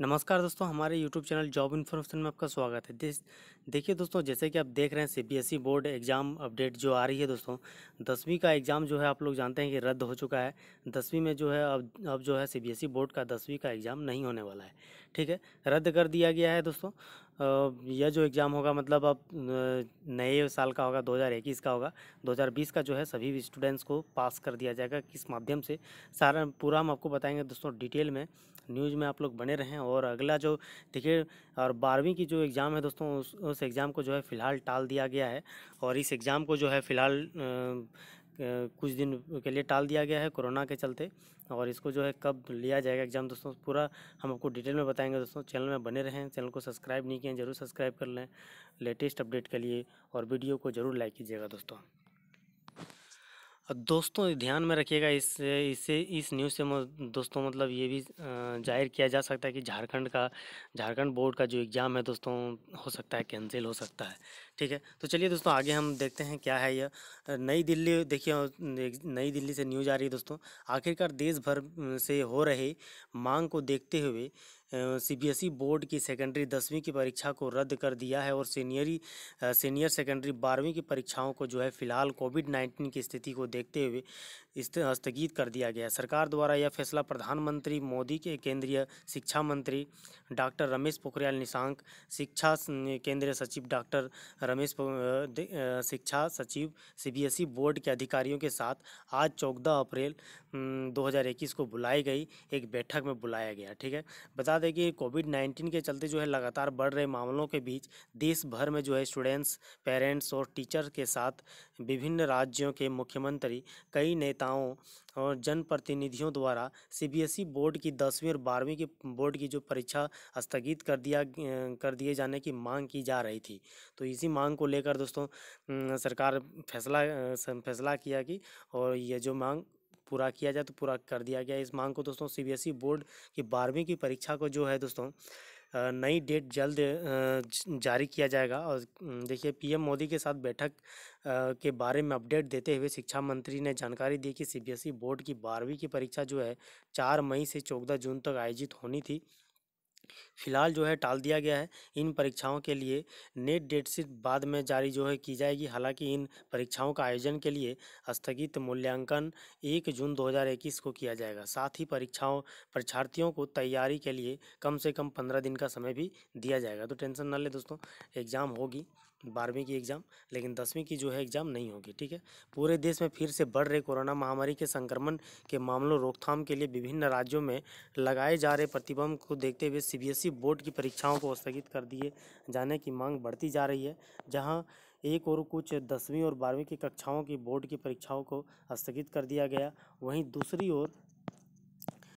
नमस्कार दोस्तों हमारे YouTube चैनल जॉब इन्फॉर्मेशन में आपका स्वागत है देखिए दोस्तों जैसे कि आप देख रहे हैं CBSE e board exam update जो आ रही है दोस्तों दसवीं का एग्ज़ाम जो है आप लोग जानते हैं कि रद्द हो चुका है दसवीं में जो है अब अब जो है सीबीएसई e बोर्ड का दसवीं का एग्ज़ाम नहीं होने वाला है ठीक है रद्द कर दिया गया है दोस्तों यह जो एग्ज़ाम होगा मतलब अब नए साल का होगा 2021 का होगा 2020 का जो है सभी स्टूडेंट्स को पास कर दिया जाएगा किस माध्यम से सारा पूरा हम आपको बताएंगे दोस्तों डिटेल में न्यूज़ में आप लोग बने रहें और अगला जो देखिए और बारहवीं की जो एग्ज़ाम है दोस्तों उस, उस एग्ज़ाम को जो है फ़िलहाल टाल दिया गया है और इस एग्ज़ाम को जो है फ़िलहाल कुछ दिन के लिए टाल दिया गया है कोरोना के चलते और इसको जो है कब लिया जाएगा एग्ज़ाम दोस्तों पूरा हम आपको डिटेल में बताएंगे दोस्तों चैनल में बने रहें चैनल को सब्सक्राइब नहीं किए जरूर सब्सक्राइब कर लें लेटेस्ट अपडेट के लिए और वीडियो को ज़रूर लाइक कीजिएगा दोस्तों दोस्तों ध्यान में रखिएगा इस इससे इस न्यूज़ से दोस्तों मतलब ये भी जाहिर किया जा सकता है कि झारखंड का झारखंड बोर्ड का जो एग्ज़ाम है दोस्तों हो सकता है कैंसिल हो सकता है ठीक है तो चलिए दोस्तों आगे हम देखते हैं क्या है यह नई दिल्ली देखिए नई दिल्ली से न्यूज आ रही है दोस्तों आखिरकार देश भर से हो रहे मांग को देखते हुए सीबीएसई e बोर्ड की सेकेंडरी दसवीं की परीक्षा को रद्द कर दिया है और सीनियरी सीनियर सेकेंडरी बारहवीं की परीक्षाओं को जो है फिलहाल कोविड नाइन्टीन की स्थिति को देखते हुए स्थगित कर दिया गया सरकार द्वारा यह फैसला प्रधानमंत्री मोदी के केंद्रीय शिक्षा मंत्री डॉक्टर रमेश पोखरियाल निशांक शिक्षा केंद्रीय सचिव डॉक्टर रमेश शिक्षा सचिव सीबीएसई e बोर्ड के अधिकारियों के साथ आज चौदह अप्रैल 2021 को बुलाई गई एक बैठक में बुलाया गया ठीक है बता दें कि कोविड नाइन्टीन के चलते जो है लगातार बढ़ रहे मामलों के बीच देश भर में जो है स्टूडेंट्स पेरेंट्स और टीचर के साथ विभिन्न राज्यों के मुख्यमंत्री कई नेताओं और जनप्रतिनिधियों द्वारा सीबीएसई e बोर्ड की दसवीं और बारहवीं की बोर्ड की जो परीक्षा स्थगित कर दिया कर दिए जाने की मांग की जा रही थी तो इसी मांग को लेकर दोस्तों सरकार फैसला फैसला किया कि और ये जो मांग पूरा किया जाए तो पूरा कर दिया गया इस मांग को दोस्तों सीबीएसई बोर्ड की बारहवीं की परीक्षा को जो है दोस्तों नई डेट जल्द जारी किया जाएगा और देखिए पीएम मोदी के साथ बैठक के बारे में अपडेट देते हुए शिक्षा मंत्री ने जानकारी दी कि सीबीएसई बोर्ड की बारहवीं की परीक्षा जो है चार मई से चौदह जून तक आयोजित होनी थी फिलहाल जो है टाल दिया गया है इन परीक्षाओं के लिए नेट डेट सीट बाद में जारी जो है की जाएगी हालांकि इन परीक्षाओं का आयोजन के लिए स्थगित मूल्यांकन एक जून 2021 को किया जाएगा साथ ही परीक्षाओं परीक्षार्थियों को तैयारी के लिए कम से कम पंद्रह दिन का समय भी दिया जाएगा तो टेंशन ना ले दोस्तों एग्ज़ाम होगी बारहवीं की एग्ज़ाम लेकिन दसवीं की जो है एग्ज़ाम नहीं होगी ठीक है पूरे देश में फिर से बढ़ रहे कोरोना महामारी के संक्रमण के मामलों रोकथाम के लिए विभिन्न राज्यों में लगाए जा रहे प्रतिबंध को देखते हुए सीबीएसई e बोर्ड की परीक्षाओं को स्थगित कर दिए जाने की मांग बढ़ती जा रही है जहाँ एक और कुछ दसवीं और बारहवीं की कक्षाओं की बोर्ड की परीक्षाओं को स्थगित कर दिया गया वहीं दूसरी ओर